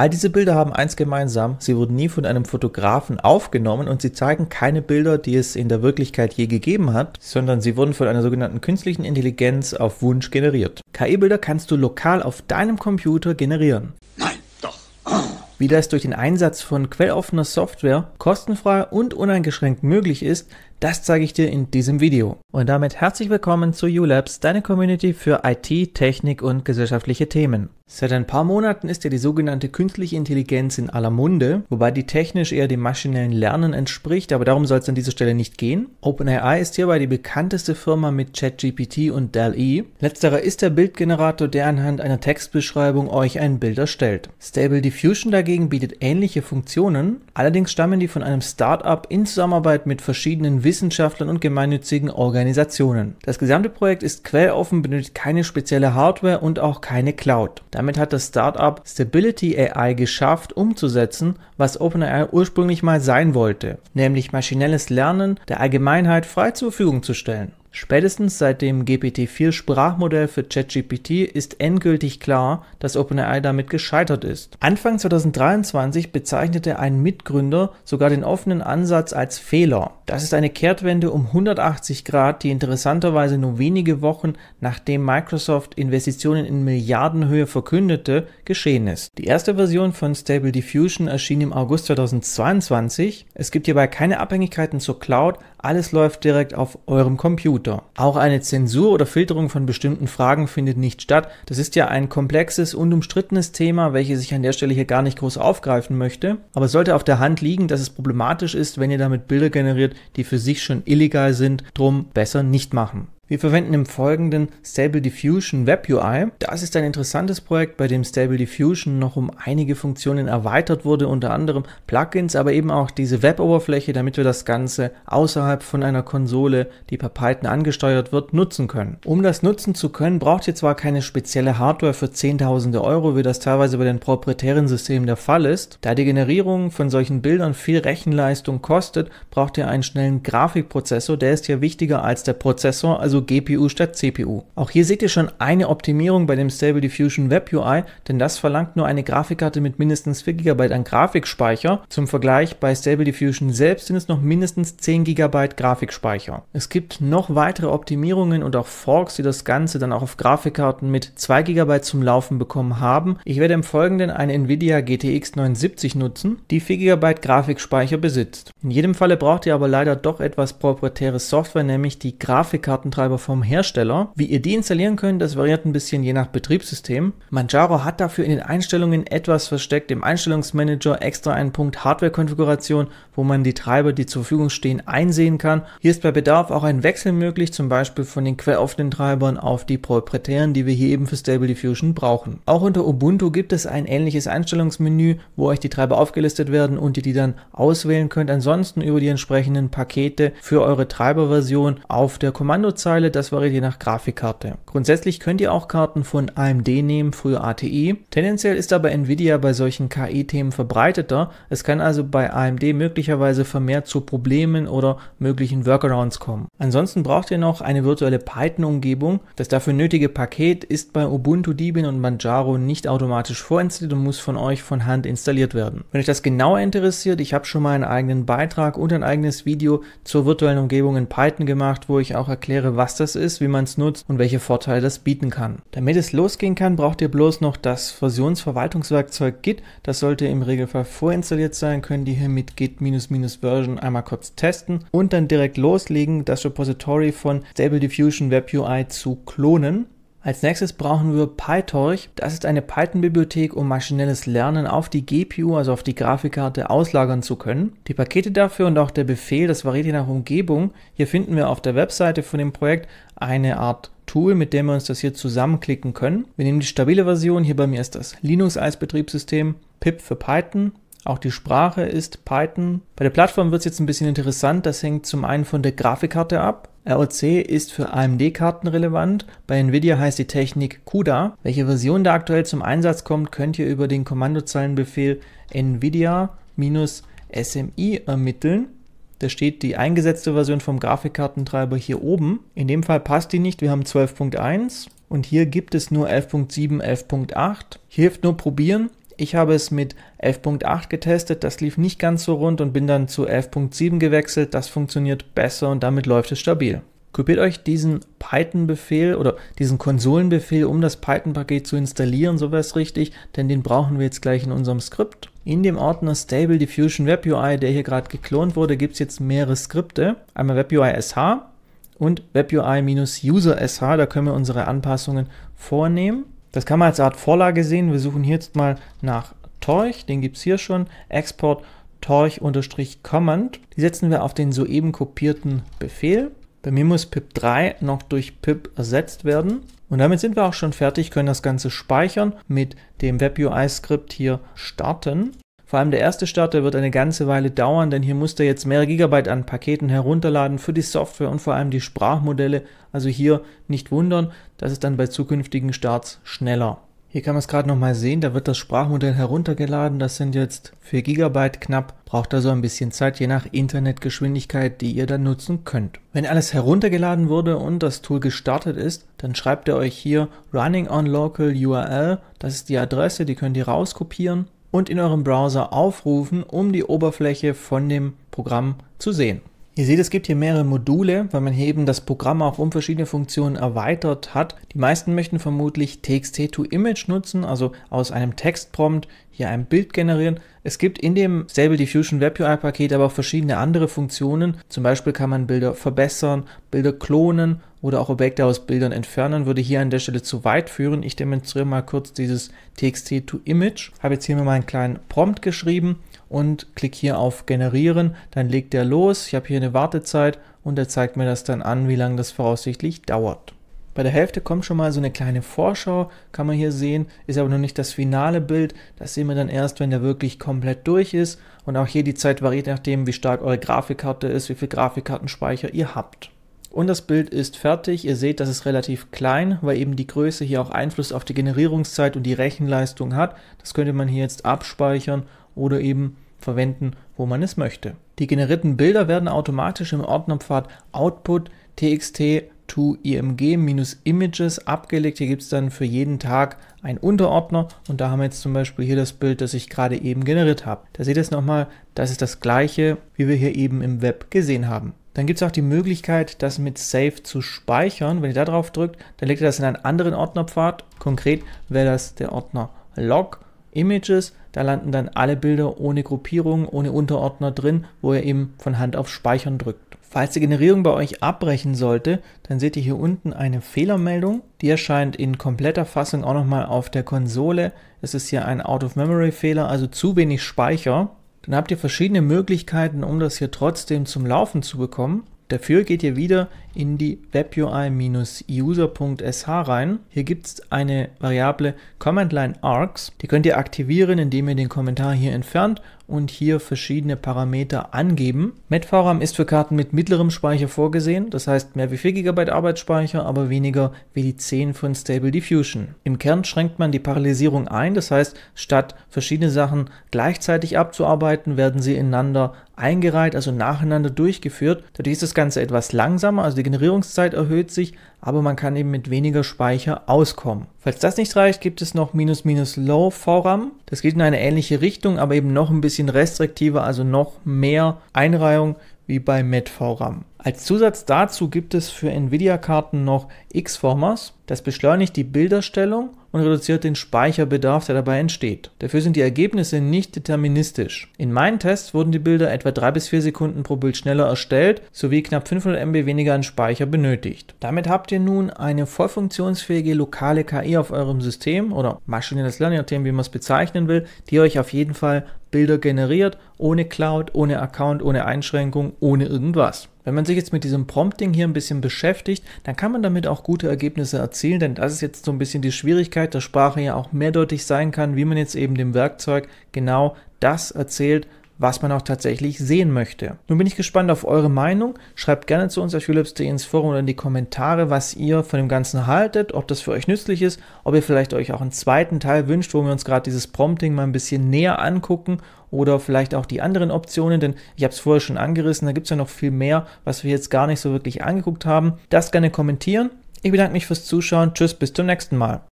All diese Bilder haben eins gemeinsam, sie wurden nie von einem Fotografen aufgenommen und sie zeigen keine Bilder, die es in der Wirklichkeit je gegeben hat, sondern sie wurden von einer sogenannten künstlichen Intelligenz auf Wunsch generiert. KI-Bilder kannst du lokal auf deinem Computer generieren. Nein, doch. wie das durch den Einsatz von quelloffener Software kostenfrei und uneingeschränkt möglich ist, das zeige ich dir in diesem Video. Und damit herzlich willkommen zu ULabs, deine Community für IT, Technik und gesellschaftliche Themen. Seit ein paar Monaten ist ja die sogenannte künstliche Intelligenz in aller Munde, wobei die technisch eher dem maschinellen Lernen entspricht, aber darum soll es an dieser Stelle nicht gehen. OpenAI ist hierbei die bekannteste Firma mit ChatGPT und DALL-E. Letzterer ist der Bildgenerator, der anhand einer Textbeschreibung euch ein Bild erstellt. Stable Diffusion dagegen bietet ähnliche Funktionen, allerdings stammen die von einem Startup in Zusammenarbeit mit verschiedenen Wissenschaftlern und gemeinnützigen Organisationen. Das gesamte Projekt ist quelloffen, benötigt keine spezielle Hardware und auch keine Cloud. Damit hat das Startup Stability AI geschafft, umzusetzen, was OpenAI ursprünglich mal sein wollte, nämlich maschinelles Lernen der Allgemeinheit frei zur Verfügung zu stellen. Spätestens seit dem GPT-4-Sprachmodell für ChatGPT ist endgültig klar, dass OpenAI damit gescheitert ist. Anfang 2023 bezeichnete ein Mitgründer sogar den offenen Ansatz als Fehler. Das ist eine Kehrtwende um 180 Grad, die interessanterweise nur wenige Wochen nachdem Microsoft Investitionen in Milliardenhöhe verkündete, geschehen ist. Die erste Version von Stable Diffusion erschien im August 2022. Es gibt hierbei keine Abhängigkeiten zur Cloud, alles läuft direkt auf eurem Computer. Computer. Auch eine Zensur oder Filterung von bestimmten Fragen findet nicht statt. Das ist ja ein komplexes und umstrittenes Thema, welches ich an der Stelle hier gar nicht groß aufgreifen möchte. Aber es sollte auf der Hand liegen, dass es problematisch ist, wenn ihr damit Bilder generiert, die für sich schon illegal sind, drum besser nicht machen. Wir verwenden im Folgenden Stable Diffusion Web UI. Das ist ein interessantes Projekt, bei dem Stable Diffusion noch um einige Funktionen erweitert wurde, unter anderem Plugins, aber eben auch diese Web-Oberfläche, damit wir das Ganze außerhalb von einer Konsole, die per Python angesteuert wird, nutzen können. Um das nutzen zu können, braucht ihr zwar keine spezielle Hardware für Zehntausende Euro, wie das teilweise bei den proprietären Systemen der Fall ist. Da die Generierung von solchen Bildern viel Rechenleistung kostet, braucht ihr einen schnellen Grafikprozessor. Der ist ja wichtiger als der Prozessor, also also GPU statt CPU. Auch hier seht ihr schon eine Optimierung bei dem Stable Diffusion Web UI, denn das verlangt nur eine Grafikkarte mit mindestens 4 GB an Grafikspeicher. Zum Vergleich, bei Stable Diffusion selbst sind es noch mindestens 10 GB Grafikspeicher. Es gibt noch weitere Optimierungen und auch Forks, die das Ganze dann auch auf Grafikkarten mit 2 GB zum Laufen bekommen haben. Ich werde im Folgenden eine Nvidia GTX 79 nutzen, die 4 GB Grafikspeicher besitzt. In jedem Falle braucht ihr aber leider doch etwas proprietäre Software, nämlich die Grafikkartentreiber Treiber vom Hersteller. Wie ihr die installieren könnt, das variiert ein bisschen je nach Betriebssystem. Manjaro hat dafür in den Einstellungen etwas versteckt im Einstellungsmanager extra einen Punkt Hardware-Konfiguration, wo man die Treiber, die zur Verfügung stehen, einsehen kann. Hier ist bei Bedarf auch ein Wechsel möglich, zum Beispiel von den quelloffenen Treibern auf die proprietären, die wir hier eben für Stable Diffusion brauchen. Auch unter Ubuntu gibt es ein ähnliches Einstellungsmenü, wo euch die Treiber aufgelistet werden und ihr die dann auswählen könnt. Ansonsten über die entsprechenden Pakete für eure Treiberversion auf der Kommandozeile Vorteile, das variiert je nach Grafikkarte. Grundsätzlich könnt ihr auch Karten von AMD nehmen, früher ATI. Tendenziell ist aber Nvidia bei solchen KI-Themen verbreiteter. Es kann also bei AMD möglicherweise vermehrt zu Problemen oder möglichen Workarounds kommen. Ansonsten braucht ihr noch eine virtuelle Python-Umgebung. Das dafür nötige Paket ist bei Ubuntu Debian und Manjaro nicht automatisch vorinstalliert und muss von euch von Hand installiert werden. Wenn euch das genauer interessiert, ich habe schon mal einen eigenen Beitrag und ein eigenes Video zur virtuellen Umgebung in Python gemacht, wo ich auch erkläre, was was das ist, wie man es nutzt und welche Vorteile das bieten kann. Damit es losgehen kann, braucht ihr bloß noch das Versionsverwaltungswerkzeug Git. Das sollte im Regelfall vorinstalliert sein, könnt ihr hier mit git-version einmal kurz testen und dann direkt loslegen, das Repository von Stable Diffusion Web UI zu klonen. Als nächstes brauchen wir PyTorch. Das ist eine Python-Bibliothek, um maschinelles Lernen auf die GPU, also auf die Grafikkarte, auslagern zu können. Die Pakete dafür und auch der Befehl, das variiert je nach Umgebung. Hier finden wir auf der Webseite von dem Projekt eine Art Tool, mit dem wir uns das hier zusammenklicken können. Wir nehmen die stabile Version, hier bei mir ist das Linux als Betriebssystem, pip für Python, auch die Sprache ist Python. Bei der Plattform wird es jetzt ein bisschen interessant. Das hängt zum einen von der Grafikkarte ab. ROC ist für AMD-Karten relevant. Bei Nvidia heißt die Technik CUDA. Welche Version da aktuell zum Einsatz kommt, könnt ihr über den Kommandozeilenbefehl nvidia-smi ermitteln. Da steht die eingesetzte Version vom Grafikkartentreiber hier oben. In dem Fall passt die nicht, wir haben 12.1 und hier gibt es nur 11.7, 11.8. Hier hilft nur probieren ich habe es mit 11.8 getestet, das lief nicht ganz so rund und bin dann zu 11.7 gewechselt. Das funktioniert besser und damit läuft es stabil. Kopiert euch diesen Python-Befehl oder diesen Konsolenbefehl, um das Python-Paket zu installieren, so wäre es richtig, denn den brauchen wir jetzt gleich in unserem Skript. In dem Ordner Stable Diffusion Web UI, der hier gerade geklont wurde, gibt es jetzt mehrere Skripte. Einmal Web UI SH und Web UI-User SH, da können wir unsere Anpassungen vornehmen. Das kann man als Art Vorlage sehen. Wir suchen hier jetzt mal nach Torch, den gibt es hier schon, Export Torch-Command. Die setzen wir auf den soeben kopierten Befehl. Bei mir muss pip3 noch durch pip ersetzt werden. Und damit sind wir auch schon fertig, können das Ganze speichern, mit dem WebUI-Skript hier starten. Vor allem der erste Starter wird eine ganze Weile dauern, denn hier muss du jetzt mehrere Gigabyte an Paketen herunterladen für die Software und vor allem die Sprachmodelle. Also hier nicht wundern, das ist dann bei zukünftigen Starts schneller. Hier kann man es gerade nochmal sehen, da wird das Sprachmodell heruntergeladen, das sind jetzt 4 Gigabyte knapp, braucht also ein bisschen Zeit, je nach Internetgeschwindigkeit, die ihr dann nutzen könnt. Wenn alles heruntergeladen wurde und das Tool gestartet ist, dann schreibt er euch hier running on local URL, das ist die Adresse, die könnt ihr rauskopieren und in eurem Browser aufrufen, um die Oberfläche von dem Programm zu sehen. Ihr seht, es gibt hier mehrere Module, weil man hier eben das Programm auch um verschiedene Funktionen erweitert hat. Die meisten möchten vermutlich TXT to Image nutzen, also aus einem Textprompt hier ein Bild generieren. Es gibt in dem Stable Diffusion Web UI paket aber auch verschiedene andere Funktionen. Zum Beispiel kann man Bilder verbessern, Bilder klonen oder auch Objekte aus Bildern entfernen. Würde hier an der Stelle zu weit führen. Ich demonstriere mal kurz dieses TXT-to-Image. Habe jetzt hier mal einen kleinen Prompt geschrieben und klicke hier auf Generieren. Dann legt er los. Ich habe hier eine Wartezeit und er zeigt mir das dann an, wie lange das voraussichtlich dauert. Bei der Hälfte kommt schon mal so eine kleine Vorschau, kann man hier sehen, ist aber noch nicht das finale Bild. Das sehen wir dann erst, wenn der wirklich komplett durch ist. Und auch hier die Zeit variiert nachdem, wie stark eure Grafikkarte ist, wie viel Grafikkartenspeicher ihr habt. Und das Bild ist fertig. Ihr seht, das ist relativ klein, weil eben die Größe hier auch Einfluss auf die Generierungszeit und die Rechenleistung hat. Das könnte man hier jetzt abspeichern oder eben verwenden, wo man es möchte. Die generierten Bilder werden automatisch im Ordnerpfad Output, TXT, to img-images e abgelegt. Hier gibt es dann für jeden Tag einen Unterordner und da haben wir jetzt zum Beispiel hier das Bild, das ich gerade eben generiert habe. Da seht ihr es nochmal, das ist das gleiche, wie wir hier eben im Web gesehen haben. Dann gibt es auch die Möglichkeit, das mit Save zu speichern. Wenn ihr da drauf drückt, dann legt ihr das in einen anderen Ordnerpfad. Konkret wäre das der Ordner Log Images, da landen dann alle Bilder ohne Gruppierung, ohne Unterordner drin, wo ihr eben von Hand auf Speichern drückt. Falls die Generierung bei euch abbrechen sollte, dann seht ihr hier unten eine Fehlermeldung. Die erscheint in kompletter Fassung auch nochmal auf der Konsole. Es ist hier ein Out-of-Memory-Fehler, also zu wenig Speicher. Dann habt ihr verschiedene Möglichkeiten, um das hier trotzdem zum Laufen zu bekommen. Dafür geht ihr wieder in die webui-user.sh rein. Hier gibt es eine Variable Args. Die könnt ihr aktivieren, indem ihr den Kommentar hier entfernt und hier verschiedene Parameter angeben. MedVRAM ist für Karten mit mittlerem Speicher vorgesehen, das heißt mehr wie 4 GB Arbeitsspeicher, aber weniger wie die 10 von Stable Diffusion. Im Kern schränkt man die Parallelisierung ein, das heißt, statt verschiedene Sachen gleichzeitig abzuarbeiten, werden sie ineinander eingereiht, also nacheinander durchgeführt. Dadurch ist das Ganze etwas langsamer, also die Generierungszeit erhöht sich, aber man kann eben mit weniger Speicher auskommen. Falls das nicht reicht, gibt es noch minus minus low VRAM. Das geht in eine ähnliche Richtung, aber eben noch ein bisschen restriktiver, also noch mehr Einreihung wie bei VRAM. Als Zusatz dazu gibt es für Nvidia-Karten noch X-Formers. Das beschleunigt die Bilderstellung und reduziert den Speicherbedarf, der dabei entsteht. Dafür sind die Ergebnisse nicht deterministisch. In meinen Tests wurden die Bilder etwa 3 bis 4 Sekunden pro Bild schneller erstellt, sowie knapp 500 MB weniger an Speicher benötigt. Damit habt ihr nun eine voll funktionsfähige lokale KI auf eurem System oder maschinelles Lernen, je wie man es bezeichnen will, die euch auf jeden Fall Bilder generiert, ohne Cloud, ohne Account, ohne Einschränkung, ohne irgendwas. Wenn man sich jetzt mit diesem Prompting hier ein bisschen beschäftigt, dann kann man damit auch gute Ergebnisse erzielen, denn das ist jetzt so ein bisschen die Schwierigkeit, dass Sprache ja auch mehrdeutig sein kann, wie man jetzt eben dem Werkzeug genau das erzählt, was man auch tatsächlich sehen möchte. Nun bin ich gespannt auf eure Meinung. Schreibt gerne zu uns auf philips.de ins Forum oder in die Kommentare, was ihr von dem Ganzen haltet, ob das für euch nützlich ist, ob ihr vielleicht euch auch einen zweiten Teil wünscht, wo wir uns gerade dieses Prompting mal ein bisschen näher angucken oder vielleicht auch die anderen Optionen, denn ich habe es vorher schon angerissen, da gibt es ja noch viel mehr, was wir jetzt gar nicht so wirklich angeguckt haben. Das gerne kommentieren. Ich bedanke mich fürs Zuschauen. Tschüss, bis zum nächsten Mal.